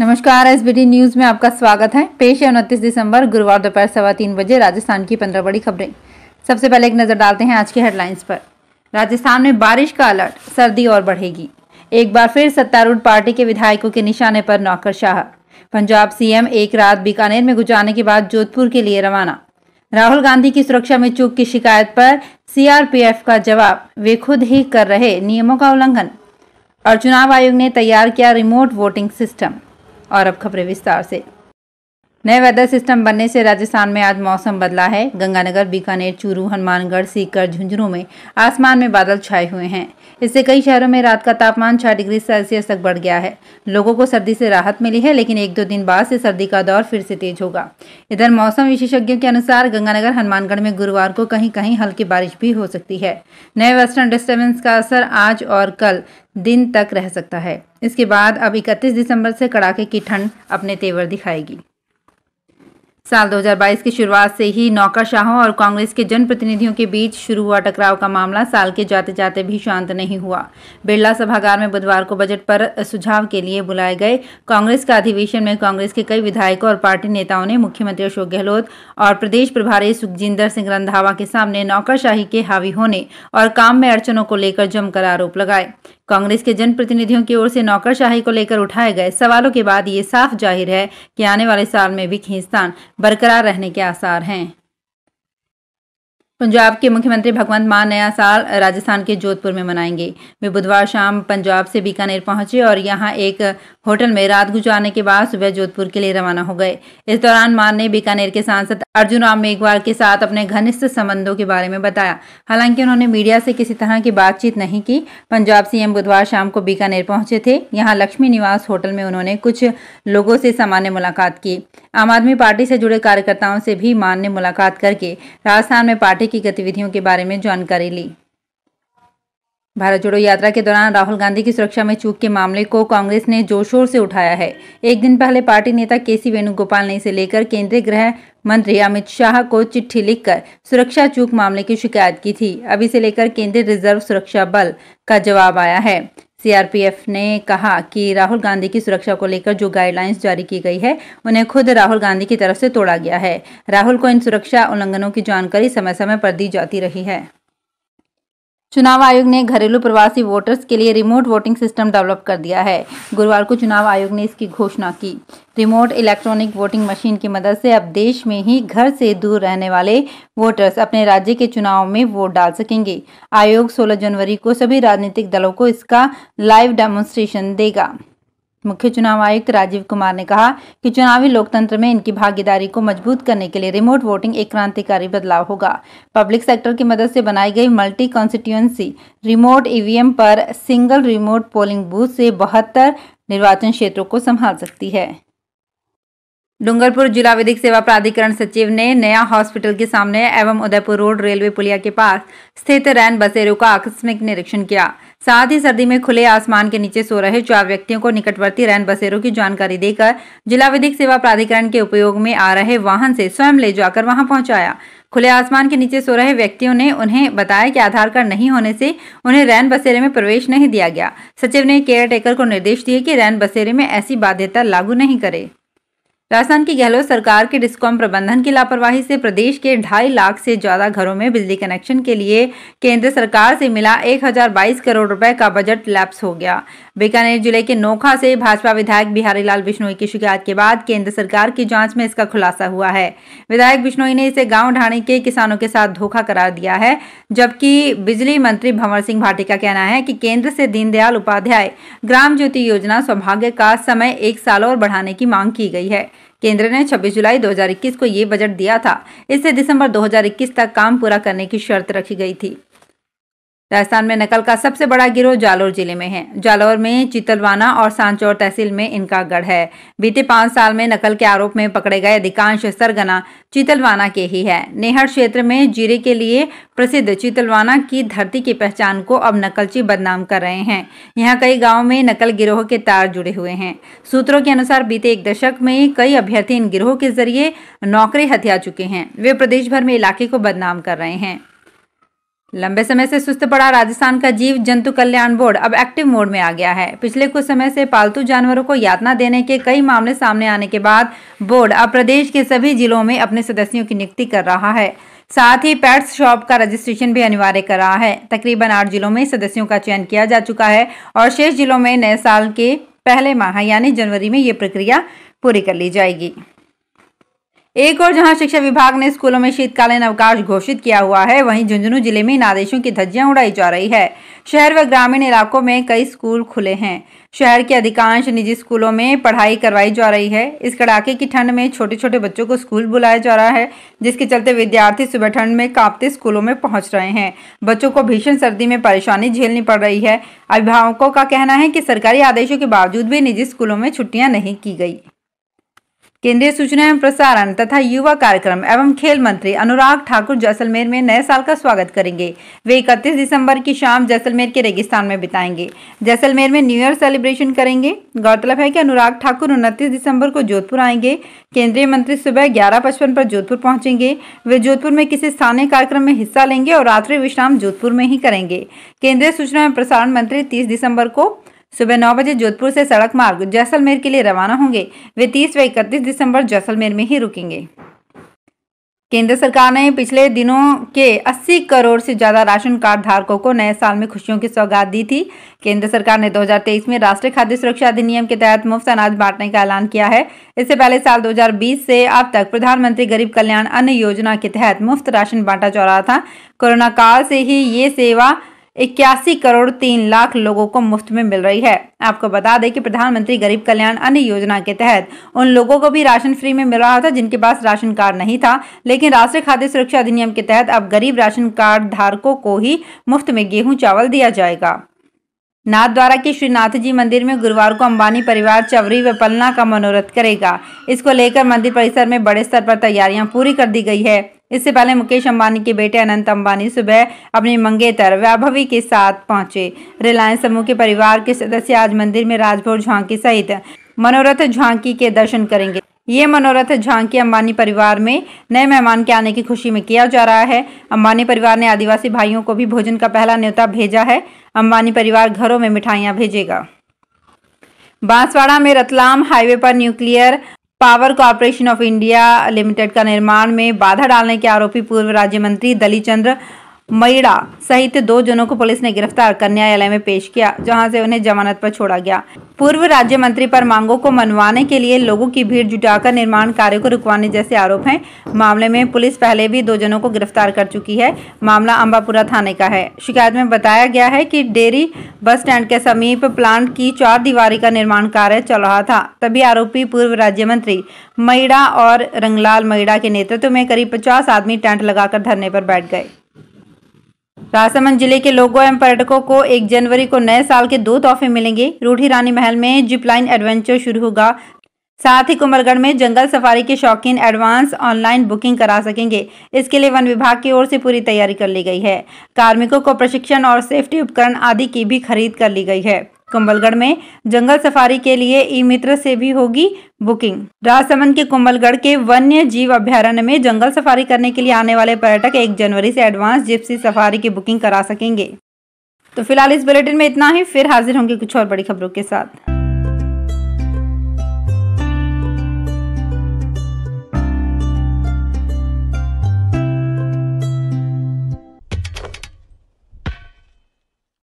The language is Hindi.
नमस्कार एस बी न्यूज में आपका स्वागत है पेश है उनतीस दिसंबर गुरुवार दोपहर सवा तीन बजे राजस्थान की पंद्रह बड़ी खबरें सबसे पहले एक नजर डालते हैं आज की हेडलाइंस पर राजस्थान में बारिश का अलर्ट सर्दी और बढ़ेगी एक बार फिर सत्तारूढ़ पार्टी के विधायकों के निशाने पर नौकरशाह पंजाब सीएम एक रात बीकानेर में गुजारने के बाद जोधपुर के लिए रवाना राहुल गांधी की सुरक्षा में चूक की शिकायत पर सीआरपीएफ का जवाब वे खुद ही कर रहे नियमों का उल्लंघन और चुनाव आयोग ने तैयार किया रिमोट वोटिंग सिस्टम और अब खबरें विस्तार से नए वेदर सिस्टम बनने से राजस्थान में आज मौसम बदला है गंगानगर बीकानेर चूरू हनुमानगढ़ सीकर झुंझुनू में आसमान में बादल छाए हुए हैं इससे कई शहरों में रात का तापमान छह डिग्री सेल्सियस तक बढ़ गया है लोगों को सर्दी से राहत मिली है लेकिन एक दो दिन बाद से सर्दी का दौर फिर से तेज होगा इधर मौसम विशेषज्ञों के अनुसार गंगानगर हनुमानगढ़ में गुरुवार को कहीं कहीं हल्की बारिश भी हो सकती है नए वेस्टर्न डिस्टर्बेंस का असर आज और कल दिन तक रह सकता है इसके बाद अब इकतीस दिसंबर से कड़ाके की ठंड अपने तेवर दिखाएगी साल 2022 की शुरुआत से ही नौकरशाहों और कांग्रेस के जनप्रतिनिधियों के बीच शुरू हुआ टकराव का मामला साल के जाते जाते भी शांत नहीं हुआ बिरला सभागार में बुधवार को बजट पर सुझाव के लिए बुलाए गए कांग्रेस का अधिवेशन में कांग्रेस के कई विधायकों और पार्टी नेताओं ने मुख्यमंत्री अशोक गहलोत और प्रदेश प्रभारी सुखजिंदर सिंह रंधावा के सामने नौकरशाही के हावी होने और काम में अड़चनों को लेकर जमकर आरोप लगाए कांग्रेस के जनप्रतिनिधियों की ओर से नौकरशाही को लेकर उठाए गए सवालों के बाद ये साफ जाहिर है कि आने वाले साल में भी खींचतान बरकरार रहने के आसार हैं पंजाब के मुख्यमंत्री भगवंत मान नया साल राजस्थान के जोधपुर में मनाएंगे वे बुधवार शाम पंजाब से बीकानेर पहुंचे और यहां एक होटल में रात गुजारने के बाद सुबह जोधपुर के लिए रवाना हो गए इस दौरान मान ने बीकानेर के सांसद अर्जुन राम मेघवाल के साथ अपने घनिष्ठ संबंधों के बारे में बताया हालांकि उन्होंने मीडिया से किसी तरह की बातचीत नहीं की पंजाब सीएम बुधवार शाम को बीकानेर पहुंचे थे यहाँ लक्ष्मी निवास होटल में उन्होंने कुछ लोगों से सामान्य मुलाकात की आम आदमी पार्टी से जुड़े कार्यकर्ताओं से भी मान ने मुलाकात करके राजस्थान में पार्टी पार्टी की गतिविधियों के बारे में जानकारी ली भारत जोड़ो यात्रा के दौरान राहुल गांधी की सुरक्षा में चूक के मामले को कांग्रेस ने जोर शोर से उठाया है एक दिन पहले पार्टी नेता के सी वेणुगोपाल ने इसे लेकर केंद्रीय गृह मंत्री अमित शाह को चिट्ठी लिखकर सुरक्षा चूक मामले की शिकायत की थी अब इसे लेकर केंद्रीय रिजर्व सुरक्षा बल का जवाब आया है सीआरपीएफ ने कहा कि राहुल गांधी की सुरक्षा को लेकर जो गाइडलाइंस जारी की गई है उन्हें खुद राहुल गांधी की तरफ से तोड़ा गया है राहुल को इन सुरक्षा उल्लंघनों की जानकारी समय समय पर दी जाती रही है चुनाव आयोग ने घरेलू प्रवासी वोटर्स के लिए रिमोट वोटिंग सिस्टम डेवलप कर दिया है गुरुवार को चुनाव आयोग ने इसकी घोषणा की रिमोट इलेक्ट्रॉनिक वोटिंग मशीन की मदद से अब देश में ही घर से दूर रहने वाले वोटर्स अपने राज्य के चुनाव में वोट डाल सकेंगे आयोग 16 जनवरी को सभी राजनीतिक दलों को इसका लाइव डेमोन्स्ट्रेशन देगा मुख्य चुनाव आयुक्त राजीव कुमार ने कहा कि चुनावी लोकतंत्र में इनकी भागीदारी को मजबूत करने के लिए रिमोट वोटिंग एक क्रांतिकारी बदलाव होगा पब्लिक सेक्टर की मदद से बनाई गई मल्टी कॉन्स्टिट्यूएंसी रिमोट ईवीएम पर सिंगल रिमोट पोलिंग बूथ से बहत्तर निर्वाचन क्षेत्रों को संभाल सकती है डूंगरपुर जिला विधिक सेवा प्राधिकरण सचिव ने नया हॉस्पिटल के सामने एवं उदयपुर रोड रेलवे पुलिया के पास स्थित रैन बसेरों का आकस्मिक निरीक्षण किया साथ ही सर्दी में खुले आसमान के नीचे सो रहे चार व्यक्तियों को निकटवर्ती रैन बसेरों की जानकारी देकर जिला विधिक सेवा प्राधिकरण के उपयोग में आ रहे वाहन से स्वयं ले जाकर वहां पहुंचाया खुले आसमान के नीचे सो रहे व्यक्तियों ने उन्हें बताया कि आधार कार्ड नहीं होने से उन्हें रैन बसेरे में प्रवेश नहीं दिया गया सचिव ने केयर टेकर को निर्देश दिए कि रैन बसेरे में ऐसी बाध्यता लागू नहीं करे राजस्थान की गहलोत सरकार के डिस्कॉम प्रबंधन की लापरवाही से प्रदेश के ढाई लाख से ज्यादा घरों में बिजली कनेक्शन के लिए केंद्र सरकार से मिला 1022 करोड़ रुपए का बजट लैप्स हो गया बीकानेर जिले के नोखा से भाजपा विधायक बिहारी लाल बिश्नोई की शिकायत के बाद केंद्र सरकार की जांच में इसका खुलासा हुआ है विधायक बिश्नोई ने इसे गाँव ढाणी के किसानों के साथ धोखा करार दिया है जबकि बिजली मंत्री भंवर सिंह भाटी का कहना है की केंद्र से दीनदयाल उपाध्याय ग्राम ज्योति योजना सौभाग्य का समय एक साल और बढ़ाने की मांग की गई है केंद्र ने 26 जुलाई 2021 को ये बजट दिया था इससे दिसंबर 2021 तक काम पूरा करने की शर्त रखी गई थी राजस्थान में नकल का सबसे बड़ा गिरोह जालौर जिले में है जालौर में चितलवाना और सांचौर तहसील में इनका गढ़ है बीते पांच साल में नकल के आरोप में पकड़े गए अधिकांश सरगना चितलवाना के ही है नेहर क्षेत्र में जीरे के लिए प्रसिद्ध चितलवाना की धरती की पहचान को अब नकलची बदनाम कर रहे हैं यहाँ कई गाँव में नकल गिरोह के तार जुड़े हुए हैं सूत्रों के अनुसार बीते एक दशक में कई अभ्यर्थी इन गिरोह के जरिए नौकरी हथिया चुके हैं वे प्रदेश भर में इलाके को बदनाम कर रहे हैं लंबे समय से सुस्त पड़ा राजस्थान का जीव जंतु कल्याण बोर्ड अब एक्टिव मोड में आ गया है पिछले कुछ समय से पालतू जानवरों को यातना देने के कई मामले सामने आने के बाद बोर्ड अब प्रदेश के सभी जिलों में अपने सदस्यों की नियुक्ति कर रहा है साथ ही पेट्स शॉप का रजिस्ट्रेशन भी अनिवार्य कर रहा है तकरीबन आठ जिलों में सदस्यों का चयन किया जा चुका है और शेष जिलों में नए साल के पहले माह यानी जनवरी में ये प्रक्रिया पूरी कर ली जाएगी एक और जहां शिक्षा विभाग ने स्कूलों में शीतकालीन अवकाश घोषित किया हुआ है वहीं झुंझुनू जिले में इन आदेशों की धज्जियां उड़ाई जा रही है शहर व ग्रामीण इलाकों में कई स्कूल खुले हैं शहर के अधिकांश निजी स्कूलों में पढ़ाई करवाई जा रही है इस कड़ाके की ठंड में छोटे छोटे बच्चों को स्कूल बुलाया जा रहा है जिसके चलते विद्यार्थी सुबह ठंड में कांपते स्कूलों में पहुंच रहे हैं बच्चों को भीषण सर्दी में परेशानी झेलनी पड़ रही है अभिभावकों का कहना है कि सरकारी आदेशों के बावजूद भी निजी स्कूलों में छुट्टियाँ नहीं की गई केंद्रीय सूचना एवं प्रसारण तथा युवा कार्यक्रम एवं खेल मंत्री अनुराग ठाकुर जैसलमेर में नए साल का स्वागत करेंगे वे इकतीस दिसंबर की शाम जैसलमेर के रेगिस्तान में बिताएंगे जैसलमेर में न्यू ईयर सेलिब्रेशन करेंगे गौरतलब है कि अनुराग ठाकुर उनतीस दिसंबर को जोधपुर आएंगे केंद्रीय मंत्री सुबह ग्यारह पचपन पर जोधपुर पहुंचेंगे वे जोधपुर में किसी स्थानीय कार्यक्रम में हिस्सा लेंगे और रात्रि विश्राम जोधपुर में ही करेंगे केंद्रीय सूचना एवं प्रसारण मंत्री तीस दिसंबर को सुबह नौ बजे जोधपुर से सड़क मार्ग जैसलमेर के लिए रवाना होंगे वे तीस व इकतीस दिसंबर जैसलमेर में ही रुकेंगे केंद्र सरकार ने पिछले दिनों के 80 करोड़ से ज़्यादा राशन कार्ड धारकों को नए साल में खुशियों की सौगात दी थी केंद्र सरकार ने 2023 में राष्ट्रीय खाद्य सुरक्षा अधिनियम के तहत मुफ्त अनाज बांटने का ऐलान किया है इससे पहले साल 2020 से अब तक प्रधानमंत्री गरीब कल्याण अन्न योजना के तहत मुफ्त राशन बांटा जा रहा था कोरोना काल से ही ये सेवा इक्यासी करोड़ तीन लाख लोगों को मुफ्त में मिल रही है आपको बता दें कि प्रधानमंत्री गरीब कल्याण अन्न योजना के तहत उन लोगों को भी राशन फ्री में मिल रहा था जिनके पास राशन कार्ड नहीं था लेकिन राष्ट्रीय खाद्य सुरक्षा अधिनियम के तहत अब गरीब राशन कार्ड धारकों को ही मुफ्त में गेहूँ चावल दिया जाएगा नाथ द्वारा के श्रीनाथ जी मंदिर में गुरुवार को अंबानी परिवार चवरी व पलना का मनोरथ करेगा इसको लेकर मंदिर परिसर में बड़े स्तर पर तैयारियां पूरी कर दी गई है इससे पहले मुकेश अंबानी के बेटे अनंत अंबानी सुबह अपनी मंगेतर वैभवी के साथ पहुंचे रिलायंस समूह के परिवार के सदस्य आज मंदिर में राजभोर झांकी सहित मनोरथ झांकी के दर्शन करेंगे ये मनोरथ झांकी अंबानी परिवार में नए मेहमान के आने की खुशी में किया जा रहा है अंबानी परिवार ने आदिवासी भाइयों को भी भोजन का पहला न्योता भेजा है अंबानी परिवार घरों में मिठाइयाँ भेजेगा बांसवाड़ा में रतलाम हाईवे पर nuclear power corporation of India limited का निर्माण में बाधा डालने के आरोपी पूर्व राज्य मंत्री दलीचंद्र मयड़ा सहित दो जनों को पुलिस ने गिरफ्तार कर न्यायालय में पेश किया जहां से उन्हें जमानत पर छोड़ा गया पूर्व राज्य मंत्री पर मांगों को मनवाने के लिए लोगों की भीड़ जुटाकर निर्माण कार्य को रुकवाने जैसे आरोप हैं मामले में पुलिस पहले भी दो जनों को गिरफ्तार कर चुकी है मामला अम्बापुरा थाने का है शिकायत में बताया गया है की डेयरी बस स्टैंड के समीप प्लांट की चार दीवारी का निर्माण कार्य चल रहा था तभी आरोपी पूर्व राज्य मंत्री मईड़ा और रंगलाल मईड़ा के नेतृत्व में करीब पचास आदमी टेंट लगाकर धरने पर बैठ गए राजसमंद जिले के लोगों एवं पर्यटकों को एक जनवरी को नए साल के दो तोहफे मिलेंगे रूठी रानी महल में जिपलाइन एडवेंचर शुरू होगा साथ ही कुमरगढ़ में जंगल सफारी के शौकीन एडवांस ऑनलाइन बुकिंग करा सकेंगे इसके लिए वन विभाग की ओर से पूरी तैयारी कर ली गई है कार्मिकों को प्रशिक्षण और सेफ्टी उपकरण आदि की भी खरीद कर ली गई है कुंबलगढ़ में जंगल सफारी के लिए ई मित्र से भी होगी बुकिंग राजसमंद के कुंबलगढ़ के वन्य जीव अभ्यारण्य में जंगल सफारी करने के लिए आने वाले पर्यटक एक जनवरी से एडवांस जिप्सी सफारी की बुकिंग करा सकेंगे तो फिलहाल इस बुलेटिन में इतना ही फिर हाजिर होंगे कुछ और बड़ी खबरों के साथ